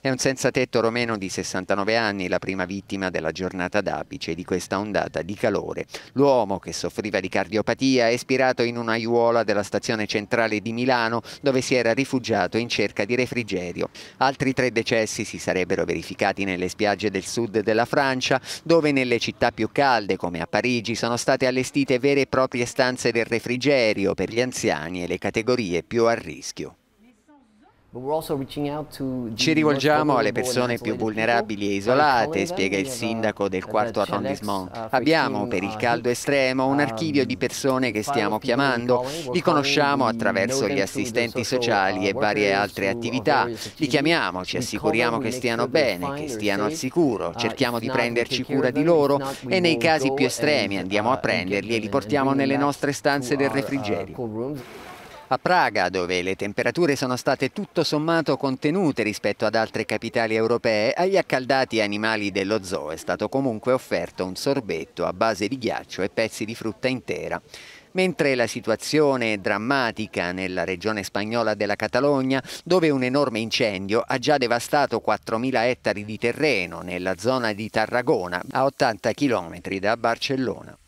È un senza tetto romeno di 69 anni, la prima vittima della giornata d'apice di questa ondata di calore. L'uomo, che soffriva di cardiopatia, è ispirato in un'aiuola della stazione centrale di Milano, dove si era rifugiato in cerca di refrigerio. Altri tre decessi si sarebbero verificati nelle spiagge del sud della Francia, dove nelle città più calde, come a Parigi, sono state allestite vere e proprie stanze del refrigerio per gli anziani e le categorie più a rischio. Ci rivolgiamo alle persone più vulnerabili e isolate, spiega il sindaco del quarto arrondissement. Uh, Abbiamo per il caldo estremo un um, archivio di persone che stiamo chiamando, li conosciamo attraverso gli assistenti sociali e varie altre attività, li chiamiamo, ci assicuriamo che stiano bene, che stiano eh? al sicuro, uh, cerchiamo di prenderci cura di loro e nei casi più estremi uh, andiamo a prenderli e li portiamo nelle nostre stanze del refrigerio. A Praga, dove le temperature sono state tutto sommato contenute rispetto ad altre capitali europee, agli accaldati animali dello zoo è stato comunque offerto un sorbetto a base di ghiaccio e pezzi di frutta intera. Mentre la situazione è drammatica nella regione spagnola della Catalogna, dove un enorme incendio ha già devastato 4.000 ettari di terreno nella zona di Tarragona, a 80 km da Barcellona.